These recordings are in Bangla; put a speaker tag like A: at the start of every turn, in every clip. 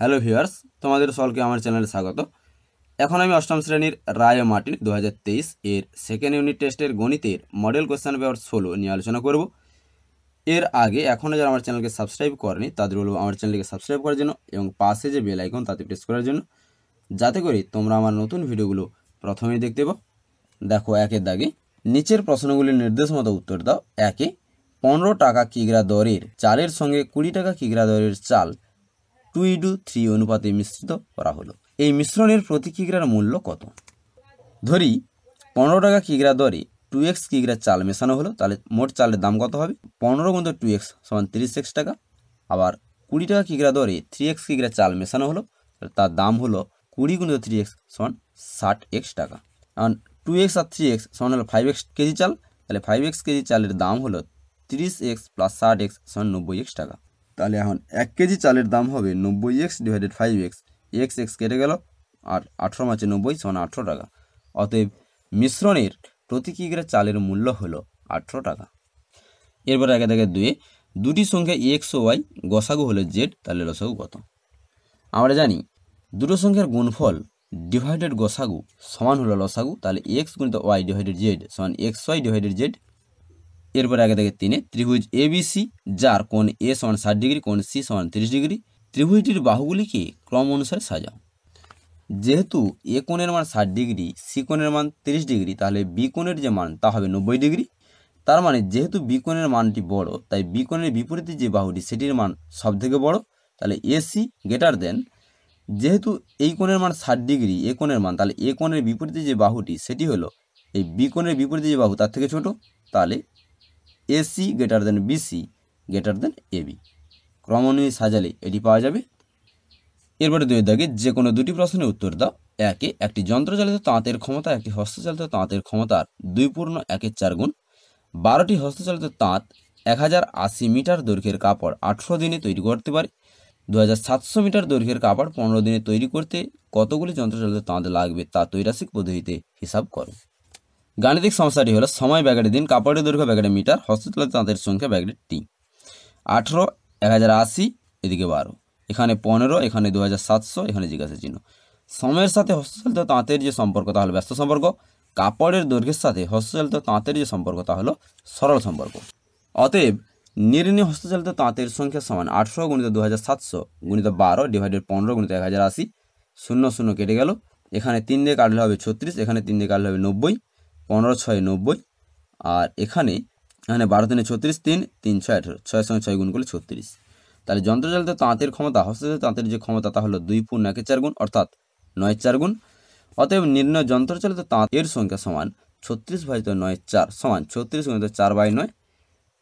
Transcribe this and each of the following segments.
A: হ্যালো ভিউয়ার্স তোমাদের সকলকে আমার চ্যানেলে স্বাগত এখন আমি অষ্টম শ্রেণীর রায় মার্টিন দু এর সেকেন্ড ইউনিট টেস্টের গণিতের মডেল কোয়েশ্চেন পেপার ষোলো নিয়ে আলোচনা করব এর আগে এখনও যারা আমার চ্যানেলকে সাবস্ক্রাইব করেনি তাদের বলব আমার চ্যানেলকে সাবস্ক্রাইব করার জন্য এবং পাশে যে বেল আইকন তাতে প্রেস করার জন্য যাতে করে তোমরা আমার নতুন ভিডিওগুলো প্রথমেই দেখতে পাও দেখো একের দাগে নিচের প্রশ্নগুলির নির্দেশ মতো উত্তর দাও একে পনেরো টাকা কিগ্রা দরের চালের সঙ্গে কুড়ি টাকা কিগ্রা দরের চাল টু থ্রি অনুপাতে মিশ্রিত করা হলো এই মিশ্রণের প্রতি কিগ্রার মূল্য কত ধরি পনেরো টাকা কিগ্রা দরে টু এক্স কিগ্রা চাল মেশানো হলো তাহলে মোট চালের দাম কত হবে পনেরো গুণ টু এক্স সমান তিরিশ এক্স টাকা আবার কুড়ি টাকা কিগ্রা দরে থ্রি এক্স কিগ্রা চাল মেশানো হলো তার দাম হলো কুড়ি গুণ থ্রি এক্স সমান ষাট এক্স টাকা কারণ টু এক্স আর থ্রি এক্স সমান হলো ফাইভ এক্স কেজি চাল তাহলে ফাইভ এক্স কেজি চালের দাম হলো তিরিশ এক্স প্লাস ষাট এক্স সমান নব্বই এক্স টাকা তাহলে এখন এক কেজি চালের দাম হবে নব্বই x divided five x x x কেটে গেল আর আঠেরো মাসে নব্বই সমান আঠেরো টাকা অতএব মিশ্রণের প্রতি কিগ্রা চালের মূল্য হলো আঠেরো টাকা এরপরে একে দেখে দুয়ে দুটি সংখ্যা এক্স ও ওয়াই গসাগু হলে জেড তাহলে লসাগু কত আমরা জানি দুটো সংখ্যার গুণফল ডিভাইডেড গসাগু সমান হলো লসাগু তাহলে এক্স গুণিত ওয়াই ডিভাইডেড জেড সমান এক্স ওয়াই ডিভাইডেড জেড এরপরে আগে থেকে তিনে ত্রিভুজ এ যার কোন এ সমান ষাট ডিগ্রি কোন সি সমান তিরিশ ডিগ্রি ত্রিভুজটির বাহুগুলিকে ক্রম অনুসারে সাজাও যেহেতু এ কোণের মান ষাট ডিগ্রি সি কোণের মান তিরিশ ডিগ্রি তাহলে বি কোণের যে মান তা হবে নব্বই ডিগ্রি তার মানে যেহেতু বি কোণের মানটি বড় তাই বি কোণের বিপরীতে যে বাহুটি সেটির মান সব থেকে বড় তাহলে এসি গ্রেটার দেন যেহেতু এই কোণের মান ষাট ডিগ্রি এ কোণের মান তাহলে এ কোণের বিপরীতে যে বাহুটি সেটি হলো এই বি কোণের বিপরীতে যে বাহু তার থেকে ছোট তাহলে AC greater than BC greater than AB ক্রম অনুযায়ী সাজালে এটি পাওয়া যাবে এরপরে দুই দাগে যে কোনো দুটি প্রশ্নের উত্তর দাও একে একটি যন্ত্রচালিত তাঁতের ক্ষমতা একটি হস্তচালিত তাঁতের ক্ষমতার দুই পূর্ণ একের চার গুণ বারোটি হস্তচালিত তাঁত এক হাজার আশি মিটার দৈর্ঘ্যের কাপড় আঠেরো দিনে তৈরি করতে পারে দু হাজার সাতশো মিটার দৈর্ঘ্যের কাপড় পনেরো দিনে তৈরি করতে কতগুলি যন্ত্রচালিত তাঁত লাগবে তা তৈরাসিক পদ্ধতিতে হিসাব করো গাণিতিক সমস্যাটি হলো সময় ব্যাগের দিন কাপড়ের দৈর্ঘ্য ব্যাগের মিটার হস্ততলা তাঁতের সংখ্যা ব্যাগের টি আঠেরো এক হাজার আশি এদিকে বারো এখানে পনেরো এখানে দু হাজার সাতশো এখানে জিজ্ঞাসা চিহ্ন সময়ের সাথে হস্তচালিত তাঁতের যে সম্পর্ক তাহলে হলো ব্যস্ত সম্পর্ক কাপড়ের দৈর্ঘ্যের সাথে হস্তচালিত তাঁতের যে সম্পর্ক তা হলো সরল সম্পর্ক অতএব নির্ণী হস্তচালিত তাঁতের সংখ্যা সমান আটশো গুণিত দু হাজার সাতশো গুণিত বারো ডিভাইডেড পনেরো গুণিত এক হাজার আশি শূন্য শূন্য কেটে গেল এখানে তিন দিয়ে কাটলে হবে ছত্রিশ এখানে তিন দিয়ে কাটলে হবে নব্বই পনেরো ছয় নব্বই আর এখানে এখানে বারো দিনে ছত্রিশ তিন তিন ছয় আঠেরো ছয়ের সঙ্গে ছয় গুণ করলে ছত্রিশ তাহলে যন্ত্রচালিত তাঁতের ক্ষমতা হস্তচালিত তাঁতের যে ক্ষমতা তা হলো দুই পূর্ণ একের চার গুণ অর্থাৎ নয়ের চার গুণ অতএব নির্ণয় যন্ত্রচালিত তাঁতের সংখ্যা সমান ছত্রিশ ভাজিত নয় চার সমান ছত্রিশ গুণিত চার বাই নয়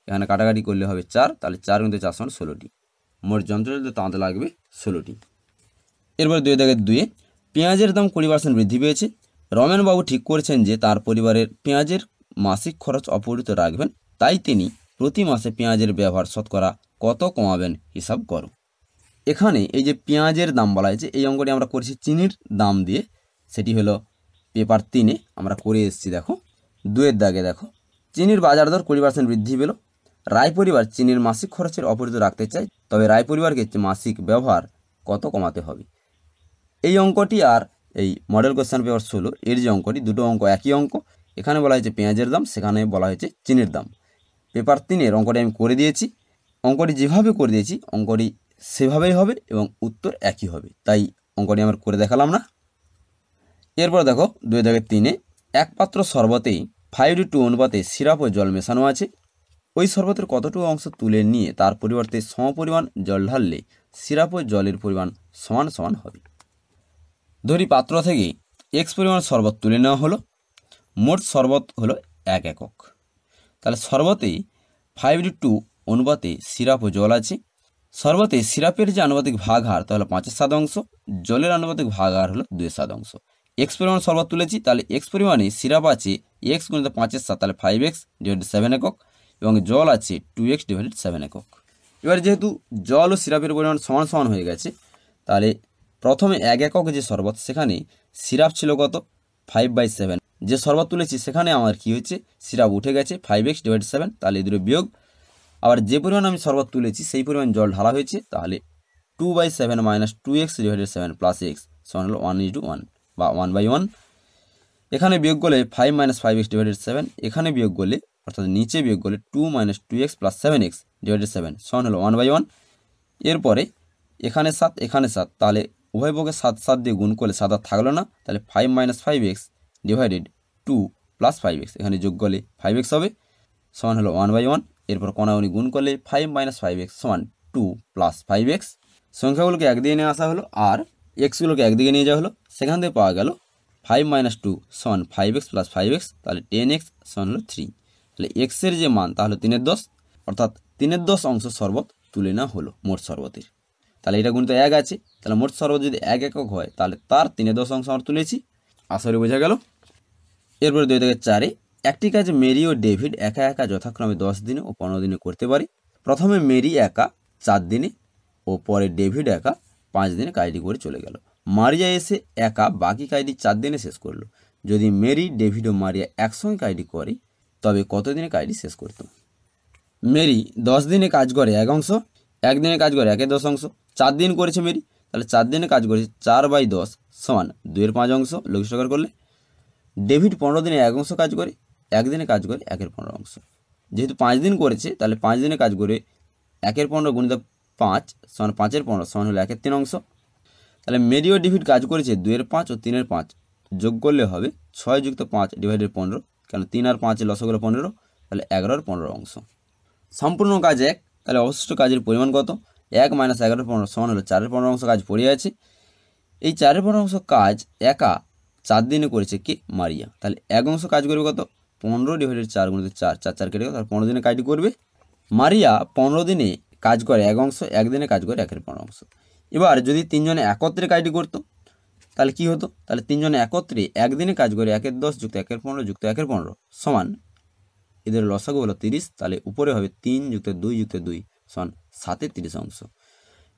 A: এখানে কাটাকাটি করলে হবে চার তাহলে চার গুণিত চার সমান ষোলোটি মোট যন্ত্রচালিত তাঁত লাগবে ষোলোটি এরপর দুই দেখে দুয়ে পেঁয়াজের দাম কুড়ি পার্সেন্ট বৃদ্ধি পেয়েছে রমেনবাবু ঠিক করেছেন যে তার পরিবারের পেঁয়াজের মাসিক খরচ অপরিত রাখবেন তাই তিনি প্রতি মাসে পেঁয়াজের ব্যবহার শতকরা কত কমাবেন হিসাব করো এখানে এই যে পেঁয়াজের দাম বলা হয়েছে এই অঙ্কটি আমরা করেছি চিনির দাম দিয়ে সেটি হলো পেপার তিনে আমরা করে এসেছি দেখো দুয়ের দাগে দেখো চিনির বাজার দর কুড়ি পার্সেন্ট বৃদ্ধি পেল রায় পরিবার চিনির মাসিক খরচের অপরিত রাখতে চায় তবে রায় পরিবারকে মাসিক ব্যবহার কত কমাতে হবে এই অঙ্কটি আর এই মডেল কোশ্চেন পেপার ষোলো এর যে অঙ্কটি দুটো অঙ্ক একই অঙ্ক এখানে বলা হয়েছে পেঁয়াজের দাম সেখানে বলা হয়েছে চিনির দাম পেপার তিনের অঙ্কটি আমি করে দিয়েছি অঙ্কটি যেভাবে করে দিয়েছি অঙ্কটি সেভাবেই হবে এবং উত্তর একই হবে তাই অঙ্কটি আমার করে দেখালাম না এরপর দেখো দুই দাগের তিনে এক পাত্র শরবতেই ফাইভ টু অনুপাতে সিরাপ ও জল মেশানো আছে ওই শরবতের কতটুকু অংশ তুলে নিয়ে তার পরিবর্তে সমপরিমাণ জল ঢাললে সিরাপ ও জলের পরিমাণ সমান সমান হবে দড়ি পাত্র থেকে এক্স পরিমাণ শরবত তুলে নেওয়া হলো মোট শরবত হলো এক একক তাহলে শরবতে ফাইভ টু অনুপাতে সিরাপ ও জল আছে শরবতে সিরাপের যে আনুপাতিক ভাগ হার তাহলে পাঁচের সাত অংশ জলের আনুপাতিক ভাগ হার হলো দুয়ের সাত অংশ এক্স পরিমাণ শরবত তুলেছি তাহলে এক্স পরিমাণে সিরাপ আছে এক্স গুণিত পাঁচের সাত তাহলে ফাইভ এক্স ডিভাইডেড সেভেন একক এবং জল আছে টু এক্স ডিভাইডেড সেভেন একক এবার যেহেতু জল ও সিরাপের পরিমাণ সমান সমান হয়ে গেছে তাহলে প্রথমে এক একক যে শরবত সেখানে সিরাপ ছিল কত ফাইভ বাই সেভেন যে শরবত তুলেছি সেখানে আমার কি হয়েছে সিরাপ উঠে গেছে ফাইভ এক্স ডিভাইড সেভেন তাহলে এদের বিয়োগ আবার যে পরিমাণ আমি শরবত তুলেছি সেই পরিমাণ জল ঢালা হয়েছে তাহলে two by seven minus two x divided seven plus x সমান হলো ওয়ান টু ওয়ান বা ওয়ান বাই ওয়ান এখানে বিয়োগ করলে five minus five x divided seven এখানে বিয়োগ করলে অর্থাৎ নিচে বিয়োগ করলে two minus two x plus seven x divided seven সমান হলো ওয়ান বাই ওয়ান এরপরে এখানে সাত এখানে সাত তাহলে উভয় পক্ষে সাত সাত দিয়ে গুণ করলে সাত আর থাকলো না তাহলে five minus five x divided two plus five x এখানে যোগ করলে ফাইভ এক্স হবে সমান হলো ওয়ান বাই ওয়ান এরপর কণাগুনি গুণ করলে ফাইভ মাইনাস ফাইভ এক্স সমান টু প্লাস ফাইভ এক্স সংখ্যাগুলোকে একদিকে নিয়ে আসা হলো আর এক্সগুলোকে একদিকে নিয়ে যাওয়া হলো সেখান থেকে পাওয়া গেল ফাইভ মাইনাস টু সমান five x plus five x তাহলে টেন এক্স সমান হলো থ্রি তাহলে এক্সের যে মান তাহলে তিনের দশ অর্থাৎ তিনের দশ অংশ শরবত তুলে নেওয়া হলো মোট শরবতের তাহলে এটা গুণিত এক আছে তাহলে মোট সর্ব যদি এক একক হয় তাহলে তার তিনে দশ অংশ আমরা তুলেছি আসলে বোঝা গেল এরপরে দুই থেকে চারে একটি কাজ মেরি ও ডেভিড একা একা যথাক্রমে দশ দিনে ও পনেরো দিনে করতে পারে প্রথমে মেরি একা চার দিনে ও পরে ডেভিড একা পাঁচ দিনে কাজটি করে চলে গেল মারিয়া এসে একা বাকি কাজটি চার দিনে শেষ করলো যদি মেরি ডেভিড ও মারিয়া একসঙ্গে কাজটি করে তবে কতদিনে কাজটি শেষ করত মেরি দশ দিনে কাজ করে এক অংশ একদিনে কাজ করে একে দশ অংশ চার দিন করেছে মেরি তাহলে চার দিনে কাজ করেছে চার বাই দশ সমান দুইয়ের পাঁচ অংশ লঘু সরকার করলে ডেভিড পনেরো দিনে এক অংশ কাজ করে একদিনে কাজ করে একের পনেরো অংশ যেহেতু পাঁচ দিন করেছে তাহলে পাঁচ দিনে কাজ করে একের পনেরো গুণিত পাঁচ সমান পাঁচের পনেরো সমান হলো একের তিন অংশ তাহলে মেরি ও ডেভিড কাজ করেছে দুয়ের পাঁচ ও তিনের পাঁচ যোগ করলে হবে ছয় যুক্ত পাঁচ ডিভাইডেড পনেরো কেন তিন আর পাঁচে লসগুলো পনেরো তাহলে এগারোর পনেরো অংশ সম্পূর্ণ কাজ এক তাহলে অবশিষ্ট কাজের পরিমাণ কত এক মাইনাস এগারো পনেরো সমান হলো চারের পনেরো অংশ কাজ পড়ে আছে এই চারের পনেরো অংশ কাজ একা চার দিনে করেছে কে মারিয়া তাহলে এক অংশ কাজ করবে কত পনেরো ডিভাইডেড চার গুণিত চার চার চার কেটে তাহলে পনেরো দিনে কাজটি করবে মারিয়া পনেরো দিনে কাজ করে এক অংশ একদিনে কাজ করে একের পনেরো অংশ এবার যদি তিনজনে একত্রে কাজটি করতো তাহলে কি হতো তাহলে তিনজনে একত্রে একদিনে কাজ করে একের দশ যুক্ত একের পনেরো যুক্ত একের পনেরো সমান এদের লসাগু হলো তিরিশ তাহলে উপরে হবে তিন যুক্ত দুই যুক্ত দুই সন সাতের তিরিশ অংশ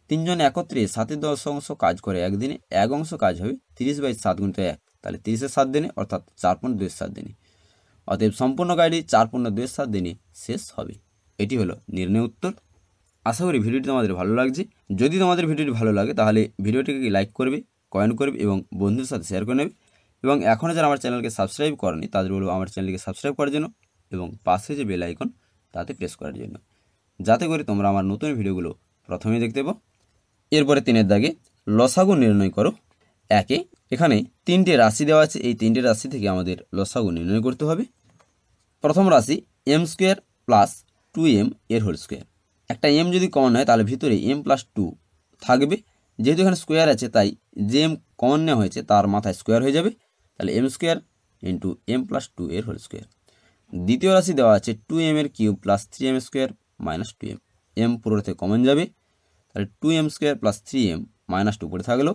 A: তিনজন একত্রে সাতের দশ অংশ কাজ করে একদিনে এক অংশ কাজ হবে তিরিশ বাই সাত গুণিত এক তাহলে তিরিশের সাত দিনে অর্থাৎ চার পণ্য দুয়ের সাত দিনে অতএব সম্পূর্ণ গাড়ি চার পণ্য দুয়ের সাত দিনে শেষ হবে এটি হলো নির্ণয় উত্তর আশা করি ভিডিওটি তোমাদের ভালো লাগছে যদি তোমাদের ভিডিওটি ভালো লাগে তাহলে ভিডিওটিকে লাইক করবে কয়েন করবে এবং বন্ধুর সাথে শেয়ার করে নেবে এবং এখনও যারা আমার চ্যানেলকে সাবস্ক্রাইব করেনি তাদের বলবো আমার চ্যানেলকে সাবস্ক্রাইব করার জন্য এবং পাশে যে বেল আইকন তাতে প্রেস করার জন্য যাতে করে তোমরা আমার নতুন ভিডিওগুলো প্রথমে দেখতে পো এরপরে তিনের দাগে লসাগু নির্ণয় করো একে এখানে তিনটে রাশি দেওয়া আছে এই তিনটে রাশি থেকে আমাদের লসাগু নির্ণয় করতে হবে প্রথম রাশি m square plus two m এর হোল স্কোয়ার একটা এম যদি কমন হয় তাহলে ভিতরে এম প্লাস টু থাকবে যেহেতু এখানে স্কোয়ার আছে তাই যে এম কমন নেওয়া হয়েছে তার মাথায় স্কোয়ার হয়ে যাবে তাহলে m square into m plus two এর হোল স্কোয়ার দ্বিতীয় রাশি দেওয়া আছে টু এম এর cube plus three m square minus two m m পুরোটাতে কমন যাবে তাহলে two m square plus three m minus two পড়ে থাকলো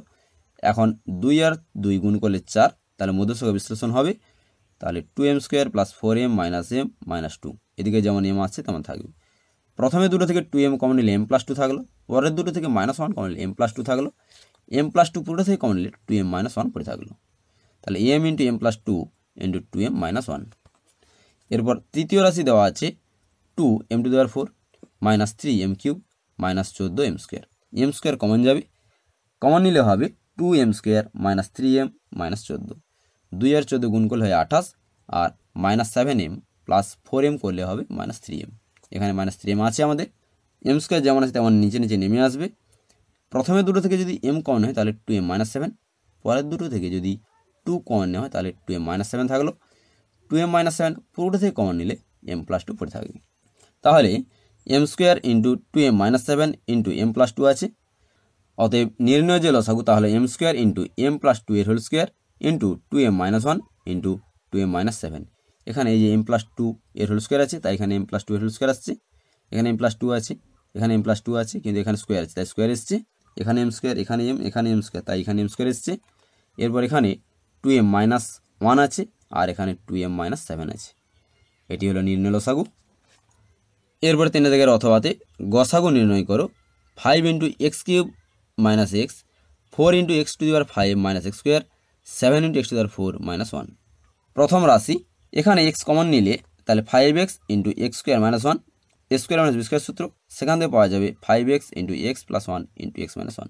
A: এখন দুই আর দুই গুণ করলে চার তাহলে মধ্যস্থ বিশ্লেষণ হবে তাহলে two m square plus four m minus m minus two এদিকে যেমন এম আছে তেমন থাকবে প্রথমে দুটো থেকে টু এম কমন নিলে এম প্লাস টু থাকলো পরের দুটো থেকে মাইনাস ওয়ান কমন নিলে এম প্লাস টু থাকলো এম প্লাস টু পুরোটা থেকে কমন নিলে টু এম মাইনাস ওয়ান পড়ে থাকলো তাহলে m into m plus two into two m minus one এরপর তৃতীয় রাশি দেওয়া আছে two m to the power four minus three m cube minus চোদ্দো m square m square common যাবে কমন নিলে হবে two m square minus three m minus চোদ্দো দুই আর চোদ্দো গুণ করলে হয় আঠাশ আর minus seven m plus four m করলে হবে মাইনাস থ্রি এম এখানে মাইনাস থ্রি এম আছে আমাদের এম স্কোয়ার যেমন আছে তেমন নিচে নিচে নেমে আসবে প্রথমে দুটো থেকে যদি এম কমন হয় তাহলে টু এম মাইনাস সেভেন পরের দুটো থেকে যদি টু কমন নেওয়া হয় তাহলে টু এম মাইনাস সেভেন থাকলো টু এম মাইনাস সেভেন পুরোটা থেকে কমন নিলে এম প্লাস টু পড়ে থাকবে তাহলে m square into two m minus seven into m plus two আছে অতএব নির্ণয় যে লসাগু তাহলে m square into m plus two এর whole square into two m minus one into two m minus seven এখানে এই যে এম প্লাস টু এর হোল স্কোয়ার আছে তাই এখানে এম প্লাস টু এর হোল স্কোয়ার আসছে এখানে এম প্লাস টু আছে এখানে এম প্লাস টু আছে কিন্তু এখানে স্কোয়ার আছে তাই স্কোয়ার এসছে এখানে এম স্কোয়ার এখানে এম এখানে এম স্কোয়ার তাই এখানে এম স্কোয়ার এসছে এরপর এখানে টু এম মাইনাস ওয়ান আছে আর এখানে টু এম মাইনাস সেভেন আছে এটি হলো নির্ণয় লসাগু এরপরে তিনটা জায়গায় অথবাতে গসাগু নির্ণয় করো five into x cube minus x four into x to the power five minus x square seven into x to the power four minus one প্রথম রাশি এখানে এক্স কমন নিলে তাহলে five x into x square minus one x square minus b square সূত্র সেখান থেকে পাওয়া যাবে five x into x plus one into x minus one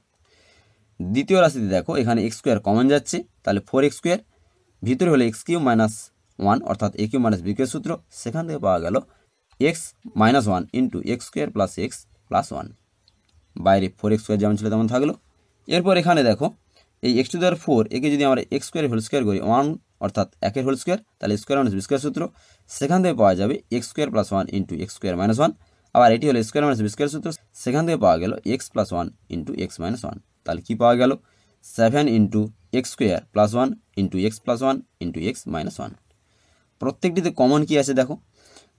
A: দ্বিতীয় রাশিতে দেখো এখানে এক্স স্কোয়ার কমন যাচ্ছে তাহলে ফোর এক্স স্কোয়ার ভিতরে হলে এক্স কিউ মাইনাস ওয়ান অর্থাৎ a cube minus b cube সূত্র সেখান থেকে পাওয়া গেল x minus one into x square plus x plus one বাইরে ফোর এক্স স্কোয়ার যেমন ছিল তেমন থাকলো এরপর এখানে দেখো এই এক্স টু দেওয়ার ফোর একে যদি আমরা এক্স স্কোয়ার হোল স্কোয়ার করি ওয়ান অর্থাৎ একের হোল স্কোয়ার তাহলে স্কোয়ার মাইনাস বিস্কোয়ার সূত্র সেখান থেকে পাওয়া যাবে x square plus one into x square minus one আবার এটি হলো স্কোয়ার মাইনাস বিস্কোয়ার সূত্র সেখান থেকে পাওয়া গেল x plus one into x minus one তাহলে কী পাওয়া গেল seven into x square plus one into x plus one into x minus one প্রত্যেকটিতে কমন কী আছে দেখো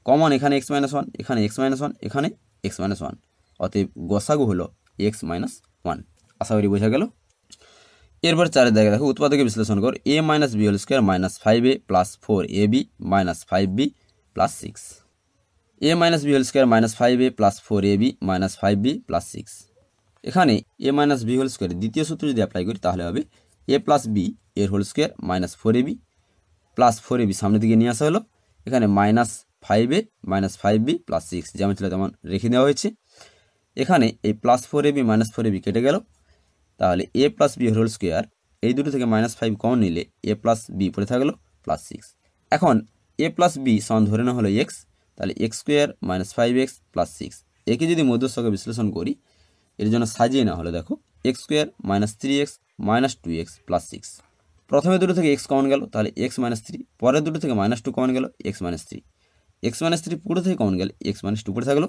A: কমন এখানে এক্স মাইনাস ওয়ান এখানে এক্স মাইনাস ওয়ান এখানে এক্স মাইনাস ওয়ান অতএব গসাগু হলো এক্স মাইনাস ওয়ান আশা করি বোঝা গেল এরপর চারের জায়গায় দেখো উৎপাদকে বিশ্লেষণ কর a minus b whole square minus five a plus four a b minus five b plus six a minus b whole square minus five a plus four a b minus five b plus six এখানে a minus b whole square দ্বিতীয় সূত্র যদি অ্যাপ্লাই করি তাহলে হবে এ প্লাস বি এর whole square minus four a b plus four a b সামনের দিকে নিয়ে আসা হলো এখানে minus five a minus five b plus six যেমন ছিল তেমন রেখে দেওয়া হয়েছে এখানে এই plus four a b minus four a b কেটে গেল তাহলে a plus b whole square এই দুটো থেকে মাইনাস ফাইভ কমন নিলে এ প্লাস বি পড়ে থাকলো প্লাস সিক্স এখন এ প্লাস বি সমান ধরে না হলো এক্স তাহলে x square minus five x plus six একে যদি মধ্যস্থকে বিশ্লেষণ করি এর জন্য সাজিয়ে না হলে দেখো x square minus three x minus two x plus six প্রথমে দুটো থেকে এক্স কমন গেল তাহলে এক্স মাইনাস থ্রি পরের দুটো থেকে মাইনাস টু কমন গেল x minus three x minus three পুরো থেকে কমন গেলে এক্স মাইনাস টু পড়ে থাকলো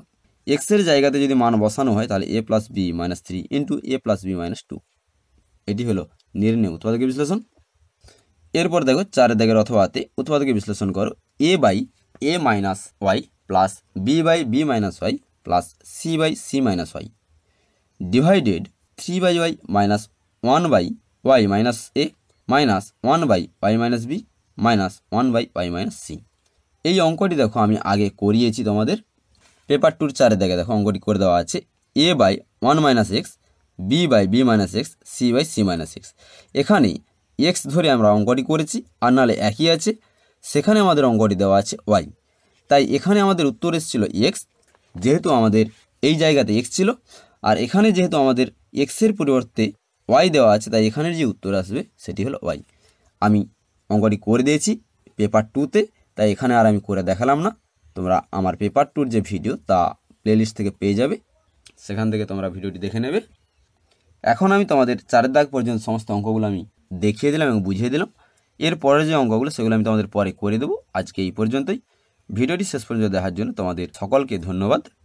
A: এক্সের জায়গাতে যদি মান বসানো হয় তাহলে a plus b minus three into a plus b minus two এটি হলো নির্ণয় উৎপাদকের বিশ্লেষণ এরপর দেখো চারের দাগের অথবাতে উৎপাদকে বিশ্লেষণ করো a by a minus y plus b by b minus y plus c by c minus y divided three by y minus one by y minus a minus one by y minus b minus one by y minus c এই অঙ্কটি দেখো আমি আগে করিয়েছি তোমাদের পেপার টুর চারে দেখে দেখো অঙ্কটি করে দেওয়া আছে a by one minus x b by b minus x c by c minus x এখানে এক্স ধরে আমরা অঙ্কটি করেছি আর নাহলে একই আছে সেখানে আমাদের অঙ্কটি দেওয়া আছে ওয়াই তাই এখানে আমাদের উত্তর এসেছিল এক্স যেহেতু আমাদের এই জায়গাতে এক্স ছিল আর এখানে যেহেতু আমাদের এক্সের পরিবর্তে ওয়াই দেওয়া আছে তাই এখানের যে উত্তর আসবে সেটি হলো ওয়াই আমি অঙ্কটি করে দিয়েছি পেপার টুতে তাই এখানে আর আমি করে দেখালাম না তোমরা আমার পেপার টুর যে ভিডিও তা প্লেলিস্ট থেকে পেয়ে যাবে সেখান থেকে তোমরা ভিডিওটি দেখে নেবে এখন আমি তোমাদের চারের দাগ পর্যন্ত সমস্ত অঙ্কগুলো আমি দেখিয়ে দিলাম এবং বুঝিয়ে দিলাম এর পরে যে অঙ্কগুলো সেগুলো আমি তোমাদের পরে করে দেবো আজকে এই পর্যন্তই ভিডিওটি শেষ পর্যন্ত দেখার জন্য তোমাদের সকলকে ধন্যবাদ